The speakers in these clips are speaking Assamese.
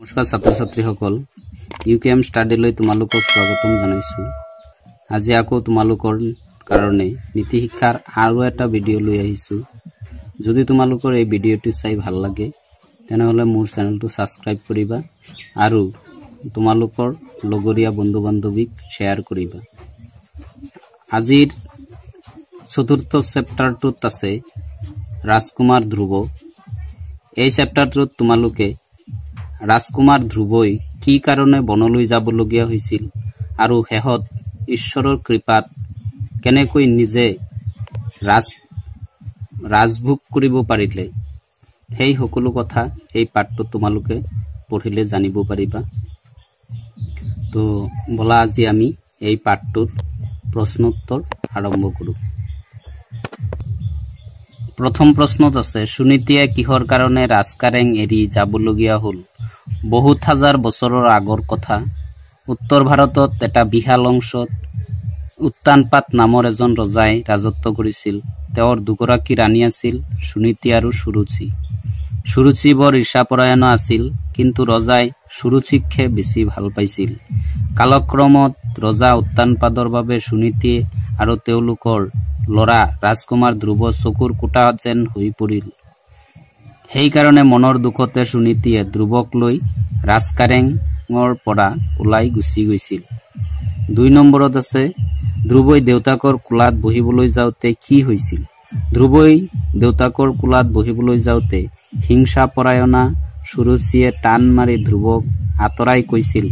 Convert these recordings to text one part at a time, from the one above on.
নমস্কার ছাত্র ছাত্রী সকল ইউ কে এম স্টাডিলে তোমালোক স্বাগত জানাইছো আজি আকো তোমালোকর কারণে নীতি শিক্ষার আরো একটা ভিডিও লই আহিছো যদি তোমালোকর এই ভিডিওটি চাই ভাল লাগে তেনেহলে মোর চ্যানেলটো সাবস্ক্রাইব করিবা আৰু তোমালোকৰ লগৰিয়া বন্ধু বান্ধবীক শেয়াৰ কৰিবা আজিৰ চতুৰ্থ চ্যাপ্টাৰটোত আছে ৰাজকুমাৰ ধ্ৰুব এই চ্যাপ্টাৰটোত তোমালোকে ৰাজকুমাৰ ধ্ৰুৱই কি কাৰণে বনলৈ যাবলগীয়া হৈছিল আৰু শেহত ঈশ্বৰৰ কৃপাত কেনেকৈ নিজে ৰাজ ৰাজভোগ কৰিব পাৰিলে সেই সকলো কথা এই পাঠটো তোমালোকে পঢ়িলে জানিব পাৰিবা তো বোলা আজি আমি এই পাঠটোৰ প্ৰশ্নোত্তৰ আৰম্ভ কৰোঁ প্ৰথম প্ৰশ্নত আছে সুনীতিয়ে কিহৰ কাৰণে ৰাজকাৰেং এৰি যাবলগীয়া হ'ল বহুত হাজাৰ বছৰৰ আগৰ কথা উত্তৰ ভাৰতত এটা বিশাল অংশত উত্তানপাত নামৰ এজন ৰজাই ৰাজত্ব কৰিছিল তেওঁৰ দুগৰাকী ৰাণী আছিল সুনীতি আৰু সুৰুচি সুৰুচি বৰ ঈৰ্ষাপৰায়ণ আছিল কিন্তু ৰজাই সুৰুচিকহে বেছি ভাল পাইছিল কালক্ৰমত ৰজা উত্তানপাদৰ বাবে সুনীতি আৰু তেওঁলোকৰ ল'ৰা ৰাজকুমাৰ ধ্ৰুৱ চকুৰ কোটা যেন হৈ পৰিল সেইকাৰণে মনৰ দুখতে সুনীতিয়ে ধ্ৰুৱক লৈ ৰাজকাৰেঙৰ পৰা ওলাই গুচি গৈছিল দুই নম্বৰত আছে ধ্ৰুৱই দেউতাকৰ কোলাত বহিবলৈ যাওঁতে কি হৈছিল ধ্ৰুৱই দেউতাকৰ কোলাত বহিবলৈ যাওঁতে হিংসাপৰায়ণা সুৰুচিয়ে টান মাৰি ধ্ৰুৱক আঁতৰাই কৈছিল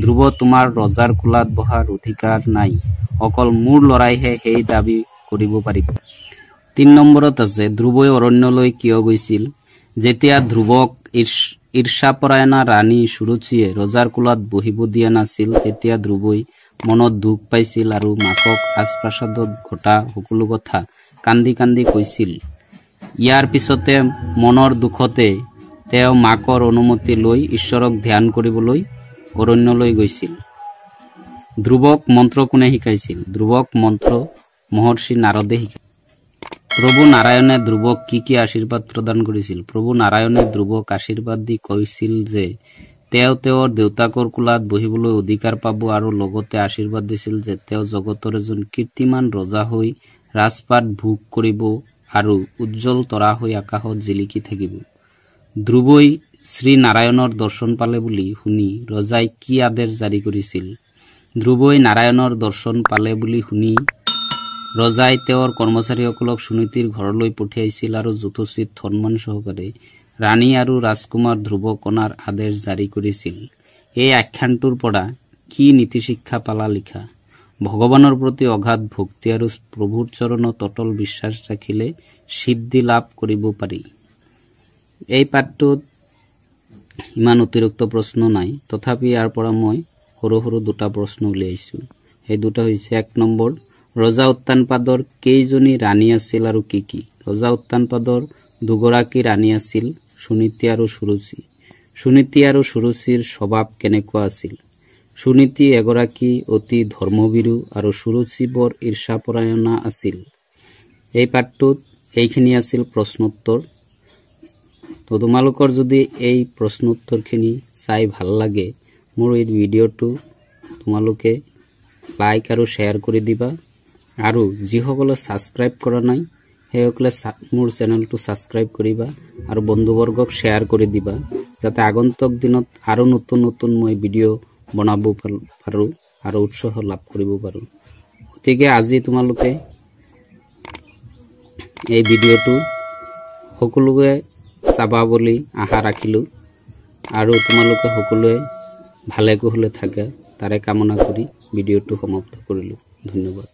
ধ্ৰুৱ তোমাৰ ৰজাৰ কোলাত বহাৰ অধিকাৰ নাই অকল মোৰ ল'ৰাইহে সেই দাবী কৰিব পাৰিব তিনি নম্বৰত আছে ধ্ৰুৱই অৰণ্যলৈ কিয় গৈছিল যেতিয়া ধ্ৰুৱক ঈৰ্ষ ঈৰ্ষাপৰায়ণা ৰাণী সুৰুচিয়ে ৰজাৰ কোলাত বহিব দিয়া নাছিল তেতিয়া ধ্ৰুৱই মনত দুখ পাইছিল আৰু মাকক আজপ্ৰাসাদত ঘটা সকলো কথা কান্দি কান্দি কৈছিল ইয়াৰ পিছতে মনৰ দুখতে তেওঁ মাকৰ অনুমতি লৈ ঈশ্বৰক ধ্যান কৰিবলৈ অৰণ্যলৈ গৈছিল ধ্ৰুৱক মন্ত্ৰ কোনে শিকাইছিল ধ্ৰুৱক মন্ত্ৰ মহৰ্ষি নাৰদে শিকাইছিল প্ৰভু নাৰায়ণে ধ্ৰুৱক কি কি আশীৰ্বাদ প্ৰদান কৰিছিল প্ৰভু নাৰায়ণে ধ্ৰুৱক আশীৰ্বাদ দি কৈছিল যে তেওঁ তেওঁৰ দেউতাকৰ কোলাত বহিবলৈ অধিকাৰ পাব আৰু লগতে আশীৰ্বাদ দিছিল যে তেওঁ জগতৰ এজন কীৰ্তিমান ৰজা হৈ ৰাজপাত ভোগ কৰিব আৰু উজ্জ্বল তৰা হৈ আকাশত জিলিকি থাকিব ধ্ৰুৱই শ্ৰীনাৰায়ণৰ দৰ্শন পালে বুলি শুনি ৰজাই কি আদেশ জাৰি কৰিছিল ধ্ৰুৱই নাৰায়ণৰ দৰ্শন পালে বুলি শুনি ৰজাই তেওঁৰ কৰ্মচাৰীসকলক সুনীতিৰ ঘৰলৈ পঠিয়াইছিল আৰু যথোচিত সন্মান সহকাৰে ৰাণী আৰু ৰাজকুমাৰ ধ্ৰুৱ কণাৰ আদেশ জাৰি কৰিছিল এই আখ্যানটোৰ পৰা কি নীতিশিক্ষা পালা লিখা ভগৱানৰ প্ৰতি অগাধ ভক্তি আৰু প্ৰভুৰ চৰণত অটল বিশ্বাস ৰাখিলে সিদ্ধি লাভ কৰিব পাৰি এই পাঠটোত ইমান অতিৰিক্ত প্ৰশ্ন নাই তথাপি ইয়াৰ পৰা মই সৰু সৰু দুটা প্ৰশ্ন উলিয়াইছোঁ সেই দুটা হৈছে এক নম্বৰ ৰজা উত্তানপাদৰ কেইজনী ৰাণী আছিল আৰু কি কি ৰজা উত্তানপাদৰ দুগৰাকী ৰাণী আছিল সুনীতি আৰু সুরুচি সুনীতি আৰু সুরুচির স্বভাৱ কেনেকুৱা আছিল সুনীতি এগৰাকী অতি ধর্মবিরু আৰু সুরুচি বৰ ঈৰ্ষাপৰায়ণা আছিল এই পাঠটোত এইখিনি আছিল প্রশ্নোত্তর তো তোমালোকৰ যদি এই প্ৰশ্নোত্তৰখিনি চাই ভাল লাগে মোৰ এই ভিডিঅ'টো তোমালোকে লাইক আৰু শ্বেয়াৰ কৰি দিবা আৰু যিসকলে ছাবস্ক্ৰাইব কৰা নাই সেইসকলে মোৰ চেনেলটো ছাবস্ক্ৰাইব কৰিবা আৰু বন্ধুবৰ্গক শ্বেয়াৰ কৰি দিবা যাতে আগন্তুক দিনত আৰু নতুন নতুন মই ভিডিঅ' বনাব পাৰোঁ আৰু উৎসাহ লাভ কৰিব পাৰোঁ গতিকে আজি তোমালোকে এই ভিডিঅ'টো সকলোকে চাবা বুলি আশা ৰাখিলোঁ আৰু তোমালোকে সকলোৱে ভালে কুশলে থাকে তাৰে কামনা কৰি ভিডিঅ'টো সমাপ্ত কৰিলোঁ ধন্যবাদ